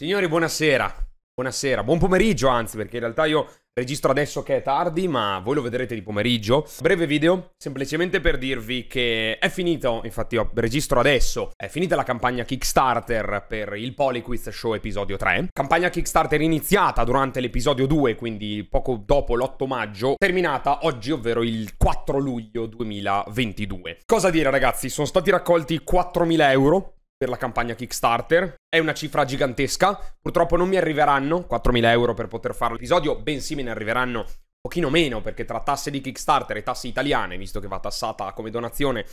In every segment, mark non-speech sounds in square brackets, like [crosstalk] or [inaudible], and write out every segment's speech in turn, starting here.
Signori, buonasera. Buonasera, buon pomeriggio anzi, perché in realtà io registro adesso che è tardi, ma voi lo vedrete di pomeriggio. Breve video, semplicemente per dirvi che è finito, infatti io registro adesso, è finita la campagna Kickstarter per il Polyquiz Show episodio 3. Campagna Kickstarter iniziata durante l'episodio 2, quindi poco dopo l'8 maggio, terminata oggi, ovvero il 4 luglio 2022. Cosa dire ragazzi, sono stati raccolti 4.000 euro per la campagna Kickstarter. È una cifra gigantesca. Purtroppo non mi arriveranno 4.000 euro per poter fare l'episodio, bensì me ne arriveranno un pochino meno, perché tra tasse di Kickstarter e tasse italiane, visto che va tassata come donazione,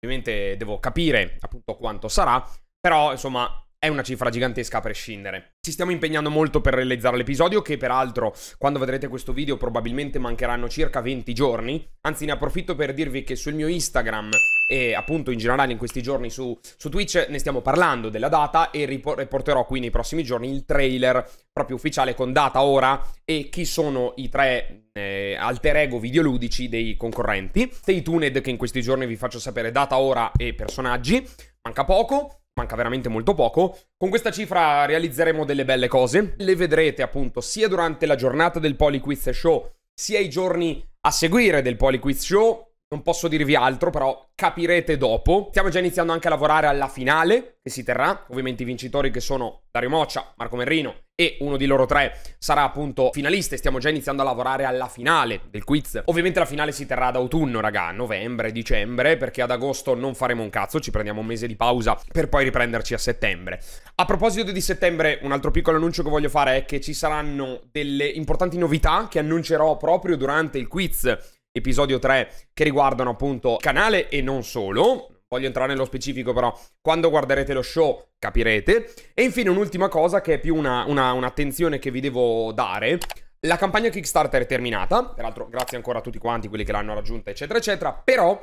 ovviamente devo capire appunto quanto sarà, però insomma è una cifra gigantesca a prescindere. Ci stiamo impegnando molto per realizzare l'episodio che peraltro quando vedrete questo video probabilmente mancheranno circa 20 giorni, anzi ne approfitto per dirvi che sul mio Instagram e appunto in generale in questi giorni su, su Twitch ne stiamo parlando della data e riporterò qui nei prossimi giorni il trailer proprio ufficiale con data, ora e chi sono i tre eh, alter ego videoludici dei concorrenti. Stay tuned che in questi giorni vi faccio sapere data, ora e personaggi. Manca poco manca veramente molto poco. Con questa cifra realizzeremo delle belle cose. Le vedrete appunto sia durante la giornata del Polyquiz Show, sia i giorni a seguire del Polyquiz Show. Non posso dirvi altro, però capirete dopo. Stiamo già iniziando anche a lavorare alla finale che si terrà. Ovviamente i vincitori che sono Dario Moccia, Marco Merrino e uno di loro tre sarà appunto finalista. Stiamo già iniziando a lavorare alla finale del quiz. Ovviamente la finale si terrà ad autunno, raga, novembre, dicembre, perché ad agosto non faremo un cazzo, ci prendiamo un mese di pausa per poi riprenderci a settembre. A proposito di settembre, un altro piccolo annuncio che voglio fare è che ci saranno delle importanti novità che annuncerò proprio durante il quiz episodio 3 che riguardano appunto il canale e non solo. Voglio entrare nello specifico però, quando guarderete lo show capirete. E infine un'ultima cosa che è più una, una, un'attenzione che vi devo dare. La campagna Kickstarter è terminata, peraltro grazie ancora a tutti quanti quelli che l'hanno raggiunta eccetera eccetera, però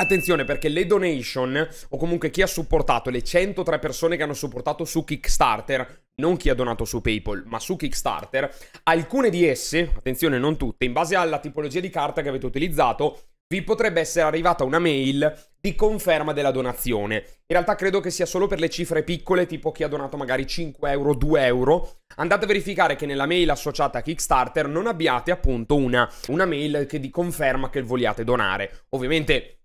Attenzione perché le donation o comunque chi ha supportato, le 103 persone che hanno supportato su Kickstarter, non chi ha donato su PayPal, ma su Kickstarter, alcune di esse, attenzione non tutte, in base alla tipologia di carta che avete utilizzato, vi potrebbe essere arrivata una mail di conferma della donazione. In realtà credo che sia solo per le cifre piccole, tipo chi ha donato magari 5 euro, 2 euro. Andate a verificare che nella mail associata a Kickstarter non abbiate appunto una, una mail che di conferma che vogliate donare. Ovviamente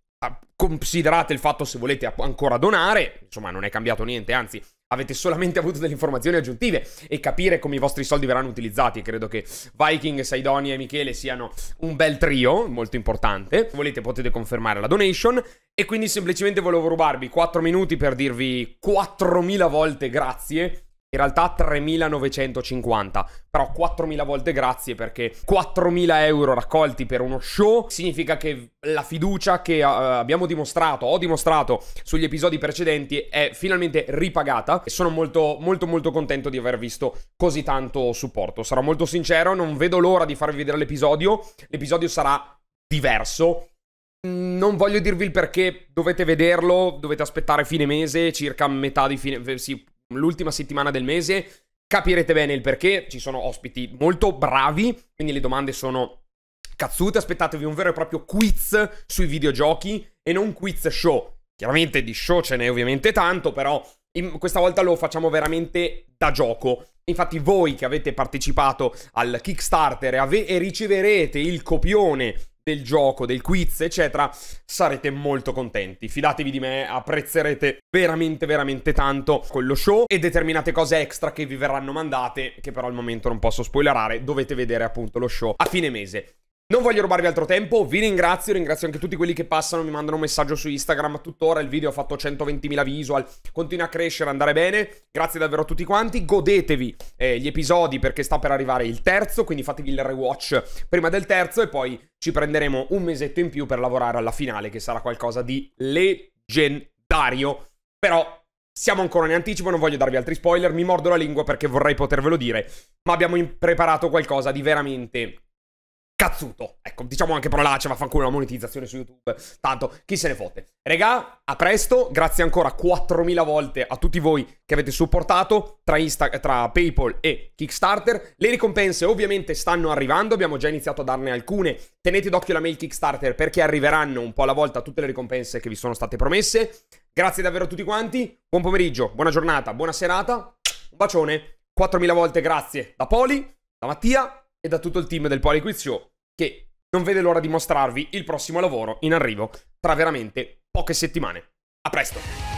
considerate il fatto se volete ancora donare, insomma non è cambiato niente, anzi avete solamente [laughs] avuto delle informazioni aggiuntive e capire come i vostri soldi verranno utilizzati. Credo che Viking, Saidonia e Michele siano un bel trio, molto importante. Se volete potete confermare la donation e quindi semplicemente volevo rubarvi 4 minuti per dirvi 4000 volte grazie in realtà 3.950, però 4.000 volte grazie perché 4.000 euro raccolti per uno show significa che la fiducia che uh, abbiamo dimostrato, ho dimostrato sugli episodi precedenti è finalmente ripagata e sono molto molto molto contento di aver visto così tanto supporto. Sarò molto sincero, non vedo l'ora di farvi vedere l'episodio, l'episodio sarà diverso, non voglio dirvi il perché, dovete vederlo, dovete aspettare fine mese, circa metà di fine, sì, l'ultima settimana del mese, capirete bene il perché, ci sono ospiti molto bravi, quindi le domande sono cazzute, aspettatevi un vero e proprio quiz sui videogiochi e non quiz show. Chiaramente di show ce n'è ovviamente tanto, però in, questa volta lo facciamo veramente da gioco. Infatti voi che avete partecipato al Kickstarter e, ave- e riceverete il copione del gioco, del quiz, eccetera, sarete molto contenti. Fidatevi di me, apprezzerete veramente, veramente tanto quello show e determinate cose extra che vi verranno mandate, che però al momento non posso spoilerare, dovete vedere appunto lo show a fine mese. Non voglio rubarvi altro tempo, vi ringrazio, ringrazio anche tutti quelli che passano, mi mandano un messaggio su Instagram, tuttora il video ha fatto 120.000 visual, continua a crescere, andare bene, grazie davvero a tutti quanti, godetevi eh, gli episodi perché sta per arrivare il terzo, quindi fatevi il rewatch prima del terzo e poi ci prenderemo un mesetto in più per lavorare alla finale che sarà qualcosa di leggendario, però siamo ancora in anticipo, non voglio darvi altri spoiler, mi mordo la lingua perché vorrei potervelo dire, ma abbiamo preparato qualcosa di veramente cazzuto. Ecco, diciamo anche parolacce, vaffanculo la monetizzazione su YouTube. Tanto, chi se ne fotte. Regà, a presto. Grazie ancora 4.000 volte a tutti voi che avete supportato tra, Insta tra PayPal e Kickstarter. Le ricompense ovviamente stanno arrivando. Abbiamo già iniziato a darne alcune. Tenete d'occhio la mail Kickstarter perché arriveranno un po' alla volta tutte le ricompense che vi sono state promesse. Grazie davvero a tutti quanti. Buon pomeriggio, buona giornata, buona serata. Un bacione. 4.000 volte grazie da Poli, da Mattia e da tutto il team del Poly Show che non vede l'ora di mostrarvi il prossimo lavoro in arrivo tra veramente poche settimane. A presto!